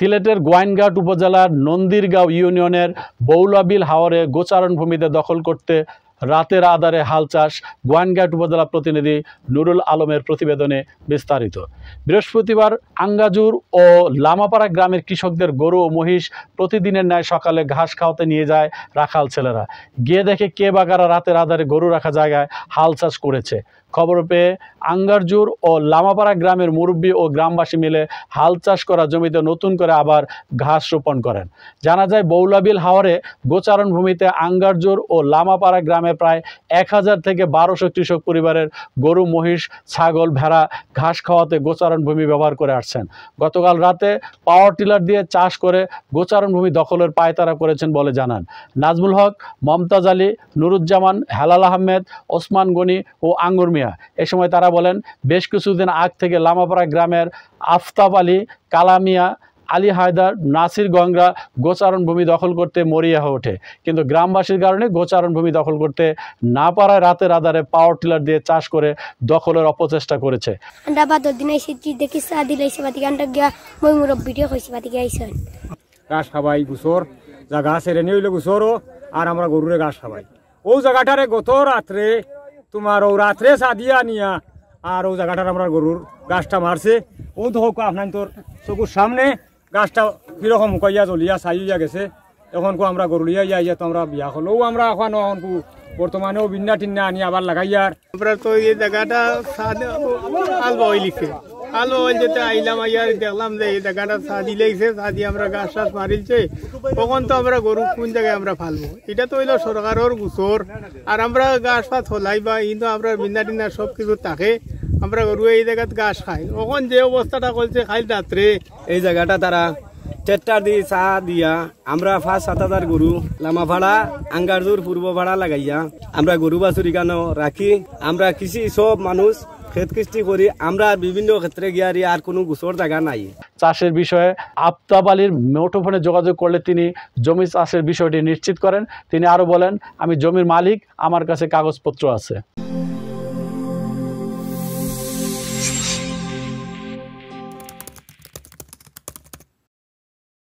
সিলেটের গোয়াইনঘাট উপজেলার নন্দিরগাঁও ইউনিয়নের বৌলাবিল হাওরে ভূমিতে দখল করতে রাতের আধারে হাল চাষ গোয়াইনঘাট উপজেলা প্রতিনিধি নুরুল আলমের প্রতিবেদনে বিস্তারিত বৃহস্পতিবার আঙ্গাজুর ও লামাপাড়া গ্রামের কৃষকদের গরু ও মহিষ প্রতিদিনের ন্যায় সকালে ঘাস খাওয়াতে নিয়ে যায় রাখাল ছেলেরা গিয়ে দেখে কে বাগারা রাতের আধারে গরু রাখা জায়গায় হাল চাষ করেছে খবর পেয়ে আঙ্গারজুর ও লামাপাড়া গ্রামের মুরব্বী ও গ্রামবাসী মিলে হাল চাষ করা জমিতে নতুন করে আবার ঘাস রোপণ করেন জানা যায় বৌলাবিল হাওরে গোচারণ ভূমিতে আঙ্গারজুর ও লামাপাড়া গ্রামে প্রায় এক হাজার থেকে বারোশো কৃষক পরিবারের গরু মহিষ ছাগল ভেড়া ঘাস খাওয়াতে গোচারণ ভূমি ব্যবহার করে আসছেন গতকাল রাতে পাওয়ার টিলার দিয়ে চাষ করে গোচারণ ভূমি দখলের পায়তারা করেছেন বলে জানান নাজমুল হক মমতাজ আলী নুরুজ্জামান হেলাল আহমেদ ওসমান গনি ও আঙ্গুর মিয়া এ সময় তারা বলেন বেশ কিছুদিন আগ থেকে লামাপাড়া গ্রামের আফতাব আলী কালামিয়া আলী হায়দার নাসির গঙ্গা গোচারণ ভূমি দখল করতে মরিয়া হয়ে ওঠে কিন্তু গ্রামবাসীর কারণে গোচারণ ভূমি দখল করতে না পারায় রাতের আধারে পাওয়ার টিলার দিয়ে চাষ করে দখলের অপচেষ্টা করেছে গাছ খাবাই গুসর যা গাছ এর নিয়ে গুসরও আর আমরা গরুরে গাছ খাবাই ও জায়গাটারে গত রাত্রে তোমার ও রাত্রে সাদিয়া নিয়া আর ও জায়গাটার আমরা গরুর গাছটা মারছে ও তো হোক আপনার তোর চকুর সামনে গাছটা কীরকম হুকাইয়া জ্বলিয়া সাইয়া গেছে এখন কো আমরা গরু লিয়া ইয়া তো আমরা বিয়া হলেও আমরা এখন এখন বর্তমানেও বিন্না টিন্না আনি আবার লাগাইয়ার আমরা তো এই জায়গাটা আলবা ওই লিখে আলো যেতে আইলাম আইয়ার দেখলাম যে এই জায়গাটা সাদি লেগছে সাদি আমরা গাছ টাছ মারিলছে তখন তো আমরা গরু কোন জায়গায় আমরা ফালবো এটা তো হইলো সরকারের গুচর আর আমরা গাছ পাত হলাই বা কিন্তু আমরা বিন্দা টিন্দা সব কিছু থাকে আমরা গরু এই জায়গাতে গাছ খাই তখন যে অবস্থাটা করছে খাই রাত্রে এই জায়গাটা তারা চেট্টা দি চা দিয়া আমরা ফার্স্ট সাত হাজার গরু লামা ভাড়া আঙ্গারজুর পূর্ব ভাড়া লাগাইয়া আমরা গরু বাছুরি কেন রাখি আমরা কৃষি সব মানুষ ক্ষেত করি আমরা আর বিভিন্ন ক্ষেত্রে গিয়ারি আর কোনো গুছোর জায়গা নাই চাষের বিষয়ে আপতাব আলীর মুঠোফোনে যোগাযোগ করলে তিনি জমি চাষের বিষয়টি নিশ্চিত করেন তিনি আরও বলেন আমি জমির মালিক আমার কাছে কাগজপত্র আছে